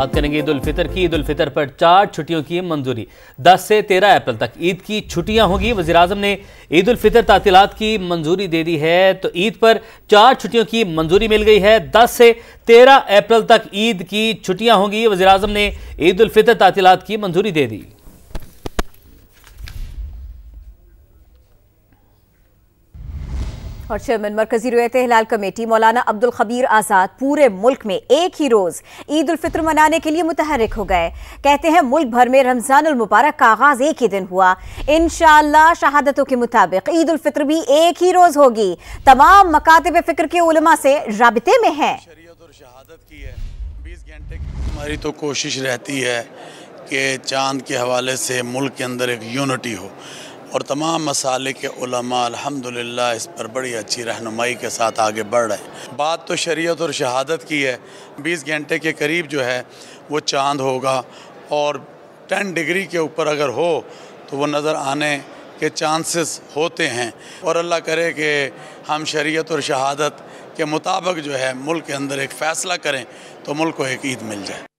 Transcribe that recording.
बात करेंगे ईद उल फितर की ईद उल फितर पर चार छुट्टियों की मंजूरी 10 से 13 अप्रैल तक ईद की छुट्टियां होगी वजी अजम ने ईद उल फितर तातीलात की मंजूरी दे दी है तो ईद पर चार छुट्टियों की मंजूरी मिल गई है 10 से 13 अप्रैल तक ईद की छुट्टियां होंगी वजी अजम ने ईद उल फितर तातीलात की मंजूरी दे दी और चेयरमैन मरकजी रोयत हिलाल कमेटी मौलाना अब्दुल खबीर आज़ाद पूरे मुल्क में एक ही रोज़ ईद उल फित्र मनाने के लिए मुतहरक हो गए कहते हैं मुल्क भर में रमज़ान मुबारक का आगाज़ एक ही दिन हुआ इन शहादतों के मुताबिक ईद उल फित्र भी एक ही रोज़ होगी तमाम मकातब फ़िक्र के उलमा से रबते में है हमारी तो कोशिश रहती है कि चांद के हवाले से मुल्क के अंदर एक यूनिटी हो और तमाम मसाले के अल्हम्दुलिल्लाह इस पर बड़ी अच्छी रहनुमाई के साथ आगे बढ़ रहे हैं बात तो शरीयत और शहादत की है बीस घंटे के करीब जो है वो चांद होगा और टेन डिग्री के ऊपर अगर हो तो वो नज़र आने के चांसेस होते हैं और अल्लाह करे कि हम शरीयत और शहादत के मुताबिक जो है मुल्क के अंदर एक फ़ैसला करें तो मुल्क को एक ईद मिल जाए